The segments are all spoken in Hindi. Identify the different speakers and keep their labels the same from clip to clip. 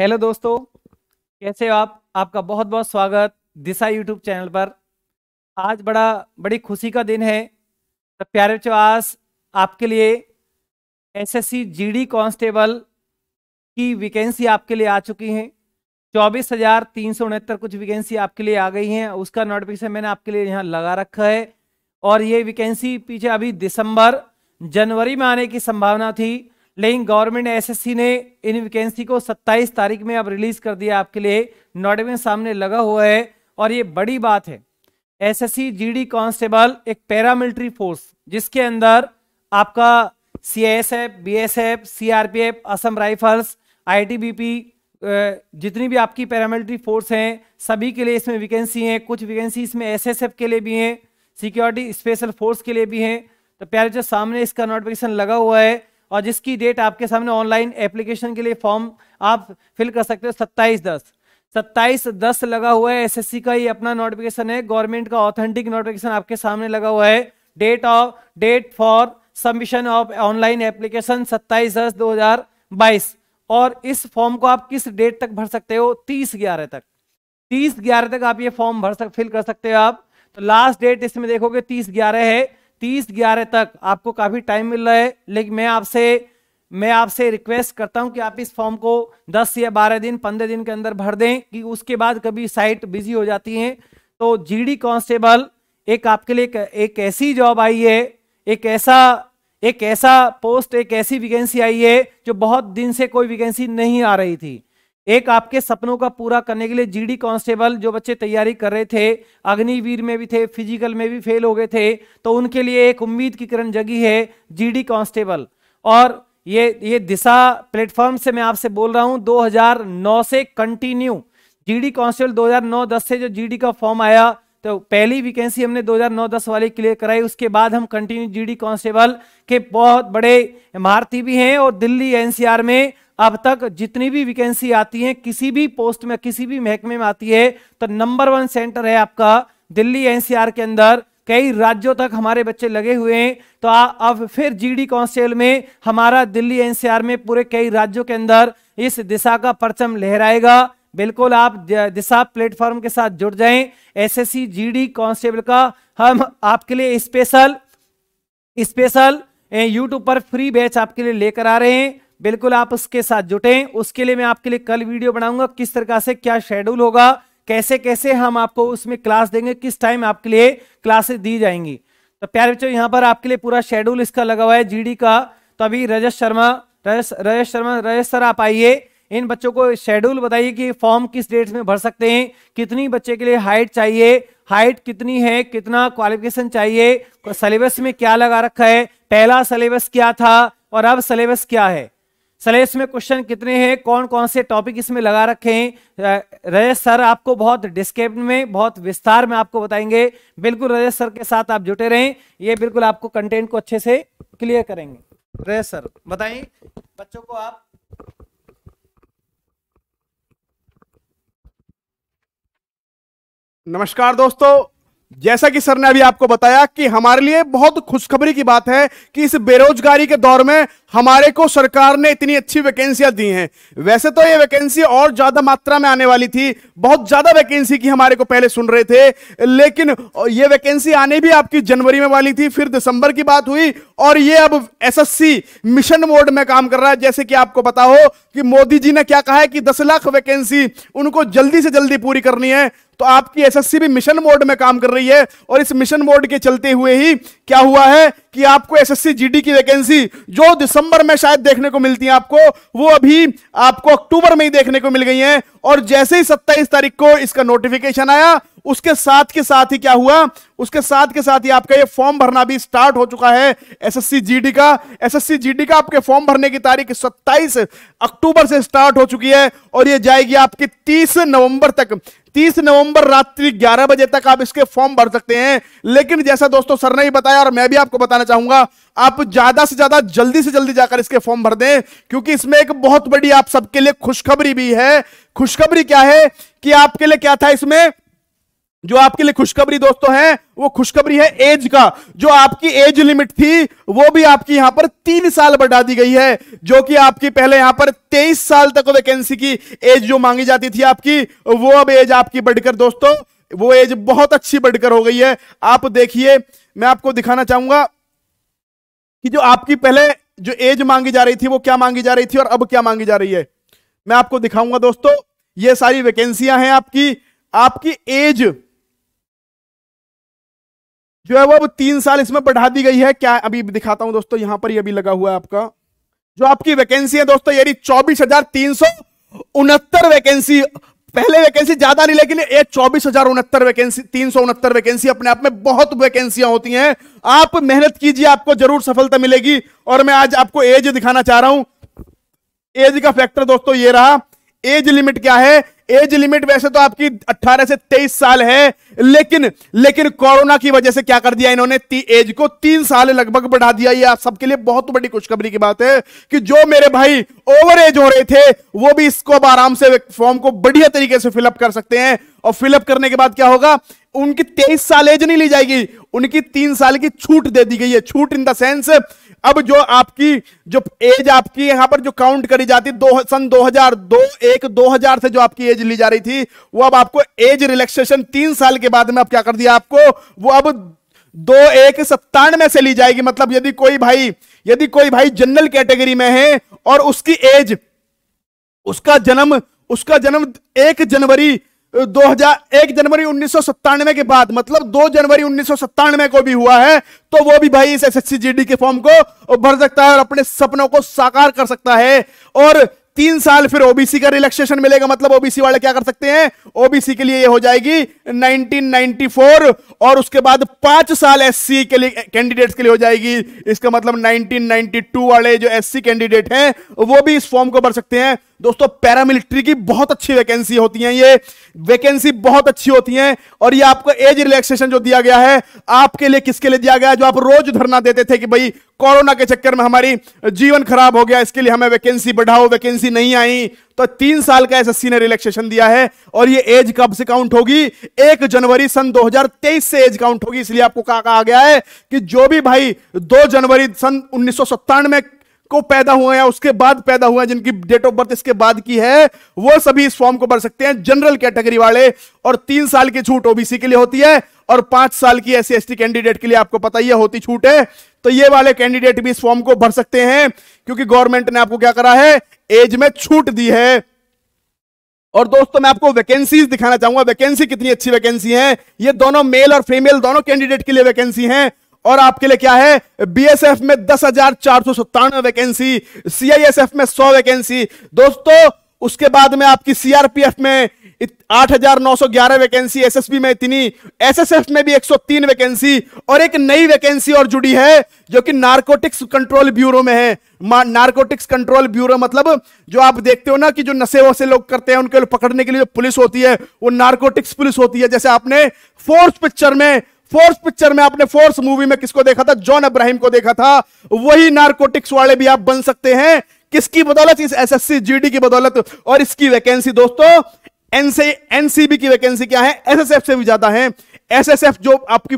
Speaker 1: हेलो दोस्तों कैसे हो आप आपका बहुत बहुत स्वागत दिशा यूट्यूब चैनल पर आज बड़ा बड़ी खुशी का दिन है तो प्यारे बच्चों आज आपके लिए एसएससी जीडी कांस्टेबल की वैकेंसी आपके लिए आ चुकी है चौबीस हजार तीन सौ उनहत्तर कुछ वैकेंसी आपके लिए आ गई हैं उसका नोटिफिकेशन मैंने आपके लिए यहाँ लगा रखा है और ये वैकेंसी पीछे अभी दिसंबर जनवरी में आने की संभावना थी लेकिन गवर्नमेंट एसएससी ने इन वैकेंसी को 27 तारीख में अब रिलीज कर दिया आपके लिए नोटिफिकेशन में सामने लगा हुआ है और ये बड़ी बात है एसएससी जीडी कांस्टेबल एक पैरामिलिट्री फोर्स जिसके अंदर आपका CSF BSF CRPF Assam rifles ITBP जितनी भी आपकी पैरामिलिट्री फोर्स हैं सभी के लिए इसमें वैकेंसी हैं कुछ वैकेंसी इसमें एफ के लिए भी हैं सिक्योरिटी स्पेशल फोर्स के लिए भी हैं तो प्यारे जो सामने इसका नोटिफिकेशन लगा हुआ है और जिसकी डेट आपके सामने ऑनलाइन एप्लीकेशन के लिए फॉर्म आप फिल कर सकते हो सत्ताईस दस सत्ताईस दस लगा हुआ है एसएससी का ही अपना नोटिफिकेशन है गवर्नमेंट का ऑथेंटिक नोटिफिकेशन आपके सामने लगा हुआ है date of date for submission of online application सत्ताईस दस दो हजार बाईस और इस फॉर्म को आप किस डेट तक भर सकते हो तीस ग्यारह तक तीस ग्यारह तक आप ये फॉर्म भर सक फिल कर सकते हो आप तो लास्ट डेट इसमें देखोगे तीस ग्यारह है तीस ग्यारह तक आपको काफी टाइम मिल रहा है लेकिन मैं आपसे मैं आपसे रिक्वेस्ट करता हूं कि आप इस फॉर्म को 10 या 12 दिन 15 दिन के अंदर भर दें कि उसके बाद कभी साइट बिजी हो जाती है तो जीडी कांस्टेबल एक आपके लिए एक ऐसी जॉब आई है एक ऐसा एक ऐसा पोस्ट एक ऐसी वैकेंसी आई है जो बहुत दिन से कोई वैकेंसी नहीं आ रही थी एक आपके सपनों का पूरा करने के लिए जीडी कांस्टेबल जो बच्चे तैयारी कर रहे थे अग्निवीर में भी थे फिजिकल में भी फेल हो गए थे तो उनके लिए एक उम्मीद की किरण जगी है जीडी कांस्टेबल और ये ये दिशा प्लेटफॉर्म से मैं आपसे बोल रहा हूं 2009 से कंटिन्यू जीडी कांस्टेबल 2009-10 से जो जीडी का फॉर्म आया तो पहली वैकेंसी हमने 2009-10 वाली क्लियर कराई उसके बाद हम कंटिन्यू जीडी कांस्टेबल के बहुत बड़े इमारती भी हैं और दिल्ली एनसीआर में अब तक जितनी भी वैकेंसी आती है किसी भी पोस्ट में किसी भी महकमे में आती है तो नंबर वन सेंटर है आपका दिल्ली एनसीआर के अंदर कई राज्यों तक हमारे बच्चे लगे हुए हैं तो आ, अब फिर जीडी कांस्टेबल में हमारा दिल्ली एनसीआर में पूरे कई राज्यों के अंदर इस दिशा का परचम लहराएगा बिल्कुल आप दिशा प्लेटफॉर्म के साथ जुड़ जाएं एसएससी जीडी कांस्टेबल का हम आपके लिए स्पेशल स्पेशल यूट्यूब पर फ्री बैच आपके लिए लेकर आ रहे हैं बिल्कुल आप उसके साथ जुटे उसके लिए मैं आपके लिए कल वीडियो बनाऊंगा किस तरह से क्या शेड्यूल होगा कैसे कैसे हम आपको उसमें क्लास देंगे किस टाइम आपके लिए क्लासेस दी जाएंगी तो प्यारे बच्चों यहाँ पर आपके लिए पूरा शेड्यूल इसका लगा हुआ है जीडी का तो अभी रजत शर्मा रजत शर्मा रजत सर आप आइए इन बच्चों को शेड्यूल बताइए कि फॉर्म किस डेट में भर सकते हैं कितनी बच्चे के लिए हाइट चाहिए हाइट कितनी है कितना क्वालिफिकेशन चाहिए सिलेबस में क्या लगा रखा है पहला सिलेबस क्या था और अब सिलेबस क्या है सले इसमें क्वेश्चन कितने हैं कौन कौन से टॉपिक इसमें लगा रखे हैं रजत सर आपको बहुत डिस्केप में बहुत विस्तार में आपको बताएंगे बिल्कुल रजत सर के साथ आप जुटे रहें ये बिल्कुल आपको कंटेंट को अच्छे से क्लियर करेंगे रजत सर बताएं बच्चों को आप
Speaker 2: नमस्कार दोस्तों जैसा कि सर ने अभी आपको बताया कि हमारे लिए बहुत खुशखबरी की बात है कि इस बेरोजगारी के दौर में हमारे को सरकार ने इतनी अच्छी वैकेंसियां दी हैं वैसे तो ये वैकेंसी और ज्यादा मात्रा में आने वाली थी बहुत ज्यादा वैकेंसी की हमारे को पहले सुन रहे थे लेकिन ये वैकेंसी आने भी आपकी जनवरी में वाली थी फिर दिसंबर की बात हुई और ये अब एसएससी मिशन मोड में काम कर रहा है जैसे कि आपको पता हो कि मोदी जी ने क्या कहा है कि दस लाख वैकेंसी उनको जल्दी से जल्दी पूरी करनी है तो आपकी एसएससी भी मिशन मोड में काम कर रही है और इस मिशन मोड के चलते हुए ही क्या हुआ है कि आपको एसएससी जीडी की वैकेंसी जो दिसंबर में शायद देखने को मिलती है आपको वो अभी आपको अक्टूबर में ही देखने को मिल गई है और जैसे ही सत्ताईस तारीख को इसका नोटिफिकेशन आया उसके साथ के साथ ही क्या हुआ उसके साथ के साथ ही आपका ये फॉर्म भरना भी स्टार्ट हो चुका है एसएससी जीडी का एसएससी जीडी का आपके फॉर्म भरने की तारीख 27 अक्टूबर से स्टार्ट हो चुकी है और ये जाएगी आपकी 30 नवंबर तक 30 नवंबर रात्रि 11 बजे तक आप इसके फॉर्म भर सकते हैं लेकिन जैसा दोस्तों सर ने ही बताया और मैं भी आपको बताना चाहूंगा आप ज्यादा से ज्यादा जल्दी से जल्दी जाकर इसके फॉर्म भर दें क्योंकि इसमें एक बहुत बड़ी आप सबके लिए खुशखबरी भी है खुशखबरी क्या है कि आपके लिए क्या था इसमें जो आपके लिए खुशखबरी दोस्तों है वो खुशखबरी है एज का जो आपकी एज लिमिट थी वो भी आपकी यहां पर तीन साल बढ़ा दी गई है जो कि आपकी पहले यहां पर तेईस साल तक वैकेंसी की एज जो मांगी जाती थी आपकी वो अब एज आपकी बढ़कर दोस्तों वो एज बहुत अच्छी बढ़कर हो गई है आप देखिए मैं आपको दिखाना चाहूंगा कि जो आपकी पहले जो एज मांगी जा रही थी वो क्या मांगी जा रही थी और अब क्या मांगी जा रही है मैं आपको दिखाऊंगा दोस्तों ये सारी वैकेंसियां हैं आपकी आपकी एज जो है वो अब तीन साल इसमें बढ़ा दी गई है क्या अभी दिखाता हूं दोस्तों यहां पर ये अभी लगा हुआ है आपका जो आपकी वैकेंसी है दोस्तों यानी चौबीस हजार तीन सौ उनहत्तर वैकेंसी पहले वैकेंसी ज्यादा नहीं लेकिन ये चौबीस हजार उनहत्तर वैकेंसी तीन सौ उनहत्तर वैकेंसी अपने आप में बहुत वैकेंसियां होती हैं आप मेहनत कीजिए आपको जरूर सफलता मिलेगी और मैं आज आपको एज दिखाना चाह रहा हूं एज का फैक्टर दोस्तों ये रहा एज लिमिट क्या है एज लिमिट वैसे तो आपकी 18 से 23 साल है लेकिन लेकिन कोरोना की वजह से क्या कर दिया इन्होंने ती, एज को तीन साल लगभग बढ़ा दिया ये आप सबके लिए बहुत बड़ी खुशखबरी की बात है कि जो मेरे भाई ओवर एज हो रहे थे वो भी इसको अब आराम से फॉर्म को बढ़िया तरीके से फिलअप कर सकते हैं और फिलअप करने के बाद क्या होगा उनकी तेईस साल एज नहीं ली जाएगी उनकी तीन साल की छूट दे दी गई है छूट इन द सेंस अब जो आपकी जो एज आपकी यहां पर जो काउंट करी जाती दो सन 2002 दो एक 2000 से जो आपकी एज ली जा रही थी वो अब आपको एज रिलैक्सेशन तीन साल के बाद में अब क्या कर दिया आपको वो अब दो एक सत्तानवे से ली जाएगी मतलब यदि कोई भाई यदि कोई भाई जनरल कैटेगरी में है और उसकी एज उसका जन्म उसका जन्म एक जनवरी 2000 एक जनवरी उन्नीस के बाद मतलब 2 जनवरी उन्नीस को भी हुआ है तो वो भी भाई इस एसएससी जीडी के फॉर्म को भर सकता है और अपने सपनों को साकार कर सकता है और तीन साल फिर ओबीसी का रिलैक्सेशन मिलेगा मतलब ओबीसी वाले क्या कर सकते हैं ओबीसी के लिए ये हो जाएगी 1994 और उसके बाद पांच साल एससी के लिए कैंडिडेट्स के लिए हो जाएगी इसका मतलब 1992 वाले जो एससी कैंडिडेट हैं वो भी इस फॉर्म को भर सकते हैं दोस्तों पैरामिलिट्री की बहुत अच्छी वैकेंसी होती है ये वैकेंसी बहुत अच्छी होती है और ये आपको एज रिलैक्सेशन जो दिया गया है आपके लिए किसके लिए दिया गया है जो आप रोज धरना देते थे कि भाई कोरोना के चक्कर में हमारी जीवन खराब हो गया इसके लिए हमें वैकेंसी बढ़ाओ वैकेंसी नहीं आई तो तीन साल का एस ने रिलैक्सेशन दिया है और ये एज कब से काउंट होगी एक जनवरी सन 2023 से एज काउंट होगी इसलिए आपको कहा गया है कि जो भी भाई दो जनवरी सन उन्नीस में को पैदा हुआ या उसके बाद पैदा हुआ जिनकी डेट ऑफ बर्थ इसके बाद की है वो सभी इस फॉर्म को भर सकते हैं जनरल कैटेगरी वाले और तीन साल की छूट ओबीसी के लिए होती है और पांच साल की एस सी कैंडिडेट के लिए आपको पता ही होती छूट है तो ये वाले कैंडिडेट भी इस फॉर्म को भर सकते हैं क्योंकि गवर्नमेंट ने आपको क्या करा है एज में छूट दी है और दोस्तों मैं आपको वैकेंसीज दिखाना चाहूंगा वैकेंसी कितनी अच्छी वैकेंसी है ये दोनों मेल और फीमेल दोनों कैंडिडेट के लिए वैकेंसी है और आपके लिए क्या है बीएसएफ में दस हजार चार सौ सत्तानवे वैकेंसी सीआईएसएफ में सौ वैकेंसी दोस्तों उसके बाद में आपकी सीआरपीएफ में आठ हजार नौ सौ ग्यारह वैकेंसी बी में इतनी एफ में भी एक सौ तीन वैकेंसी और एक नई वैकेंसी और जुड़ी है जो कि नार्कोटिक्स कंट्रोल ब्यूरो में है नार्कोटिक्स कंट्रोल ब्यूरो मतलब जो आप देखते हो ना कि जो नशे वशे लोग करते हैं उनके पकड़ने के लिए पुलिस होती है वो नार्कोटिक्स पुलिस होती है जैसे आपने फोर्थ पिक्चर में फोर्स पिक्चर में आपने फोर्स मूवी में किसको देखा था जॉन अब्राहिम को देखा था वही नार्कोटिक्स वाले भी आप बन सकते हैं किसकी बदौलत इस एसएससी जीडी की बदौलत और इसकी वैकेंसी दोस्तों एनसी एनसीबी की वैकेंसी क्या है एसएसएफ से भी ज्यादा है एसएसएफ जो आपकी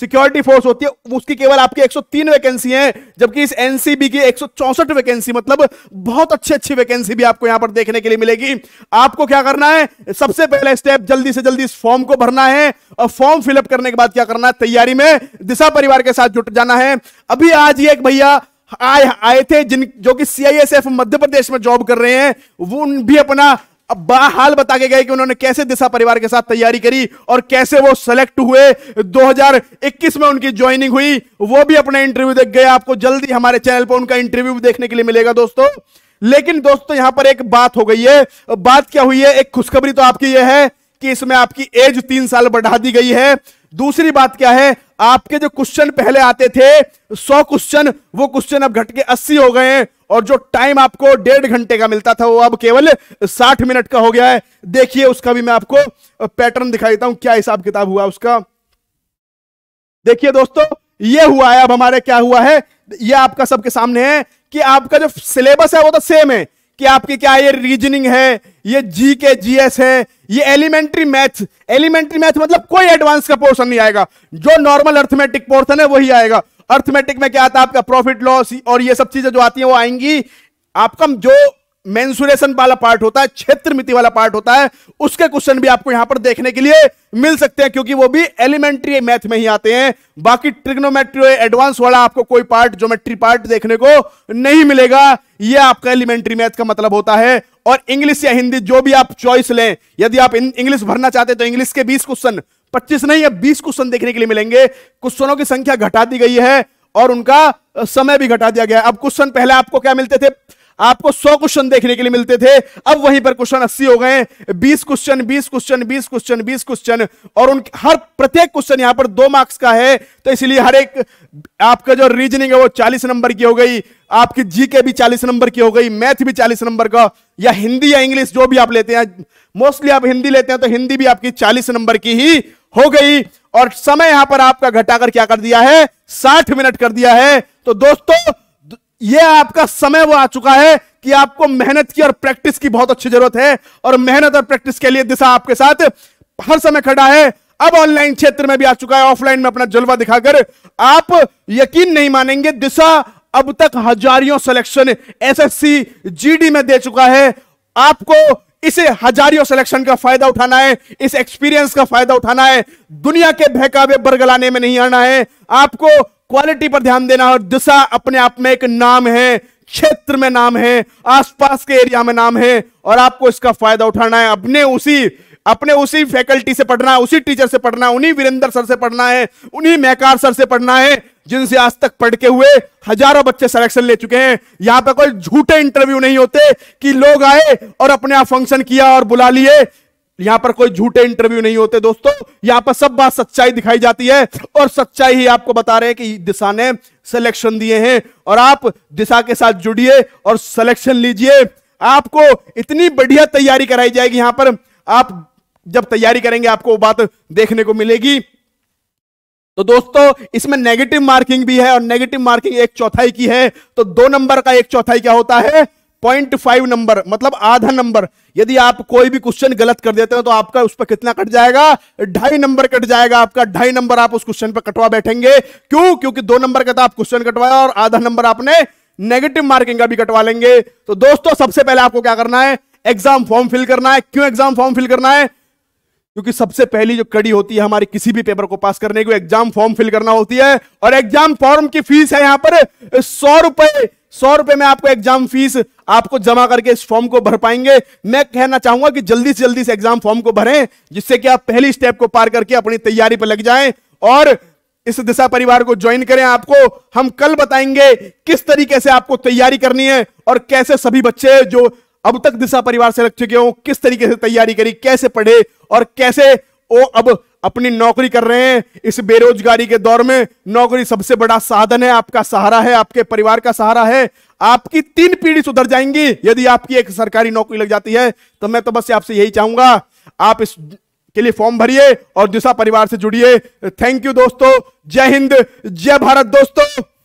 Speaker 2: सिक्योरिटी फोर्स होती है उसकी केवल आपकी 103 वैकेंसी है जबकि इस एनसीबी की एक वैकेंसी मतलब बहुत अच्छी अच्छी वैकेंसी भी आपको यहां पर देखने के लिए मिलेगी आपको क्या करना है सबसे पहला स्टेप जल्दी से जल्दी इस फॉर्म को भरना है और फॉर्म फिलअप करने के बाद क्या करना है तैयारी में दिशा परिवार के साथ जुट जाना है अभी आज ये एक भैया आए आए थे जिन जो कि सीआईएसएफ मध्य प्रदेश में जॉब कर रहे हैं वो उन भी अपना अब बड़ा हाल बता के गए कि उन्होंने कैसे दिशा परिवार के साथ तैयारी करी और कैसे वो सेलेक्ट हुए 2021 में उनकी ज्वाइनिंग हुई वो भी अपने इंटरव्यू देख गए आपको जल्दी हमारे चैनल पर उनका इंटरव्यू देखने के लिए मिलेगा दोस्तों लेकिन दोस्तों यहां पर एक बात हो गई है बात क्या हुई है एक खुशखबरी तो आपकी यह है कि इसमें आपकी एज तीन साल बढ़ा दी गई है दूसरी बात क्या है आपके जो क्वेश्चन पहले आते थे सौ क्वेश्चन वो क्वेश्चन अब घट के अस्सी हो गए हैं और जो टाइम आपको डेढ़ घंटे का मिलता था वो अब केवल साठ मिनट का हो गया है देखिए उसका भी मैं आपको पैटर्न दिखा देता हूं क्या हिसाब किताब हुआ उसका देखिए दोस्तों ये हुआ है अब हमारे क्या हुआ है ये आपका सबके सामने है कि आपका जो सिलेबस है वो तो सेम है कि आपके क्या ये रीजनिंग है ये जी के जी एस है ये एलिमेंट्री मैथ एलिमेंट्री मैथ मतलब कोई एडवांस का पोर्शन नहीं आएगा जो नॉर्मल अर्थमेटिक पोर्शन है वही आएगा अर्थमेटिक में क्या आता है आपका प्रॉफिट लॉस और ये सब चीजें जो आती हैं वो आएंगी आपका जो मेंसुरेशन वाला पार्ट होता है क्षेत्र मिति वाला पार्ट होता है उसके क्वेश्चन भी आपको यहां पर देखने के लिए मिल सकते हैं क्योंकि वो भी एलिमेंट्री मैथ में ही आते हैं बाकी ट्रिग्नोमेट्री एडवांस वाला आपको कोई पार्ट ज्योमेट्री पार्ट देखने को नहीं मिलेगा ये आपका एलिमेंट्री मैथ का मतलब होता है और इंग्लिश या हिंदी जो भी आप चॉइस लें यदि आप इंग्लिश भरना चाहते हैं तो इंग्लिश के बीस क्वेश्चन पच्चीस नहीं या बीस क्वेश्चन देखने के लिए मिलेंगे क्वेश्चनों की संख्या घटा दी गई है और उनका समय भी घटा दिया गया अब क्वेश्चन पहले आपको क्या मिलते थे आपको सौ क्वेश्चन देखने के लिए मिलते थे अब वहीं पर क्वेश्चन अस्सी हो गए बीस क्वेश्चन बीस क्वेश्चन बीस क्वेश्चन बीस क्वेश्चन और उन हर प्रत्येक क्वेश्चन यहां पर दो मार्क्स का है तो इसलिए हर एक आपका जो रीजनिंग है वो चालीस नंबर की हो गई आपकी जीके भी चालीस नंबर की हो गई मैथ भी चालीस नंबर का या हिंदी या इंग्लिश जो भी आप लेते हैं मोस्टली आप हिंदी लेते हैं तो हिंदी भी आपकी चालीस नंबर की ही हो गई और समय यहां पर आपका घटाकर क्या कर दिया है साठ मिनट कर दिया है तो दोस्तों यह आपका समय वो आ चुका है कि आपको मेहनत की और प्रैक्टिस की बहुत अच्छी जरूरत है और मेहनत और प्रैक्टिस के लिए दिशा आपके साथ हर समय खड़ा है अब ऑनलाइन क्षेत्र में भी आ चुका है ऑफलाइन में अपना जलवा दिखाकर आप यकीन नहीं मानेंगे दिशा अब तक हजारियों सिलेक्शन एसएससी जीडी में दे चुका है आपको इसे हजारियों सिलेक्शन का फायदा उठाना है इस एक्सपीरियंस का फायदा उठाना है दुनिया के बहकावे बरगलाने में नहीं आना है आपको क्वालिटी पर ध्यान देना और दिशा अपने आप में एक नाम है क्षेत्र में नाम है आसपास के एरिया में नाम है और आपको इसका फायदा उठाना है अपने उसी अपने उसी फैकल्टी से पढ़ना है उसी टीचर से पढ़ना है उन्हीं वीरेंद्र सर से पढ़ना है उन्हीं मैकार सर से पढ़ना है जिनसे आज तक पढ़ के हुए हजारों बच्चे सिलेक्शन ले चुके हैं यहां पर कोई झूठे इंटरव्यू नहीं होते कि लोग आए और अपने आप फंक्शन किया और बुला लिए यहां पर कोई झूठे इंटरव्यू नहीं होते दोस्तों यहां पर सब बात सच्चाई दिखाई जाती है और सच्चाई ही आपको बता रहे हैं कि दिशा ने सिलेक्शन दिए हैं और आप दिशा के साथ जुड़िए और सिलेक्शन लीजिए आपको इतनी बढ़िया तैयारी कराई जाएगी यहां पर आप जब तैयारी करेंगे आपको वो बात देखने को मिलेगी तो दोस्तों इसमें नेगेटिव मार्किंग भी है और नेगेटिव मार्किंग एक चौथाई की है तो दो नंबर का एक चौथाई क्या होता है पॉइंट फाइव नंबर मतलब आधा नंबर यदि आप कोई भी क्वेश्चन गलत कर देते हो तो आपका उस पर कितना कट जाएगा ढाई नंबर कट जाएगा आपका ढाई नंबर आप उस क्वेश्चन पर कटवा बैठेंगे क्यों क्योंकि दो नंबर का तो आप क्वेश्चन कटवाया और आधा नंबर आपने नेगेटिव मार्किंग का भी कटवा लेंगे तो दोस्तों सबसे पहले आपको क्या करना है एग्जाम फॉर्म फिल करना है क्यों एग्जाम फॉर्म फिल करना है क्योंकि सबसे पहली जो कड़ी होती है हमारी किसी भी पेपर को पास करने की एग्जाम फॉर्म फिल करना होती है और एग्जाम फॉर्म की फीस है यहां पर सौ रुपए सौ रुपए में आपको एग्जाम फीस आपको जमा करके इस फॉर्म को भर पाएंगे मैं कहना चाहूंगा कि जल्दी से जल्दी इस एग्जाम फॉर्म को भरें जिससे कि आप पहली स्टेप को पार करके अपनी तैयारी पर लग जाएं और इस दिशा परिवार को ज्वाइन करें आपको हम कल बताएंगे किस तरीके से आपको तैयारी करनी है और कैसे सभी बच्चे जो अब तक दिशा परिवार से रख चुके हो किस तरीके से तैयारी करी कैसे पढ़े और कैसे वो अब अपनी नौकरी कर रहे हैं इस बेरोजगारी के दौर में नौकरी सबसे बड़ा साधन है आपका सहारा है आपके परिवार का सहारा है आपकी तीन पीढ़ी सुधर जाएंगी यदि आपकी एक सरकारी नौकरी लग जाती है तो मैं तो बस आपसे यही चाहूंगा आप इस के लिए फॉर्म भरिए और दिशा परिवार से जुड़िए थैंक यू दोस्तों जय हिंद जय भारत दोस्तों